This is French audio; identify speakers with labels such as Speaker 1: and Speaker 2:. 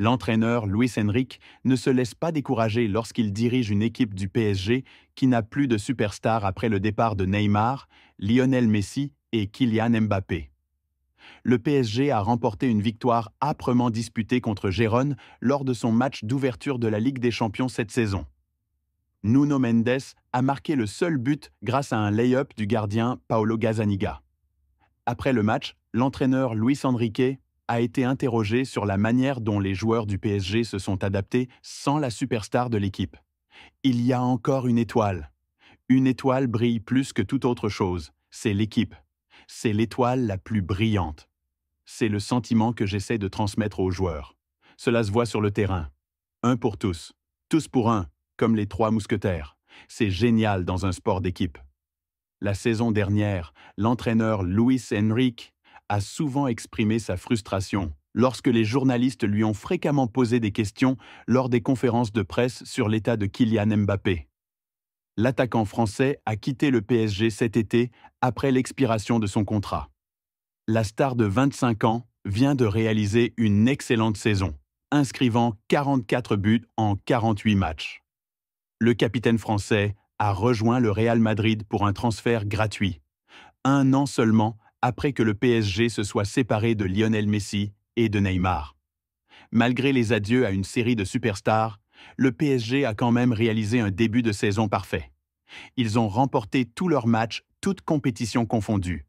Speaker 1: L'entraîneur Luis Henrique, ne se laisse pas décourager lorsqu'il dirige une équipe du PSG qui n'a plus de superstar après le départ de Neymar, Lionel Messi et Kylian Mbappé. Le PSG a remporté une victoire âprement disputée contre Gérone lors de son match d'ouverture de la Ligue des Champions cette saison. Nuno Mendes a marqué le seul but grâce à un lay-up du gardien Paolo Gazzaniga. Après le match, l'entraîneur Luis Enrique a été interrogé sur la manière dont les joueurs du PSG se sont adaptés sans la superstar de l'équipe. Il y a encore une étoile. Une étoile brille plus que toute autre chose, c'est l'équipe. C'est l'étoile la plus brillante. C'est le sentiment que j'essaie de transmettre aux joueurs. Cela se voit sur le terrain. Un pour tous, tous pour un, comme les trois mousquetaires. C'est génial dans un sport d'équipe. La saison dernière, l'entraîneur louis Enrique a souvent exprimé sa frustration lorsque les journalistes lui ont fréquemment posé des questions lors des conférences de presse sur l'état de Kylian Mbappé. L'attaquant français a quitté le PSG cet été après l'expiration de son contrat. La star de 25 ans vient de réaliser une excellente saison, inscrivant 44 buts en 48 matchs. Le capitaine français a rejoint le Real Madrid pour un transfert gratuit, un an seulement après que le PSG se soit séparé de Lionel Messi et de Neymar. Malgré les adieux à une série de superstars, le PSG a quand même réalisé un début de saison parfait. Ils ont remporté tous leurs matchs, toutes compétitions confondues.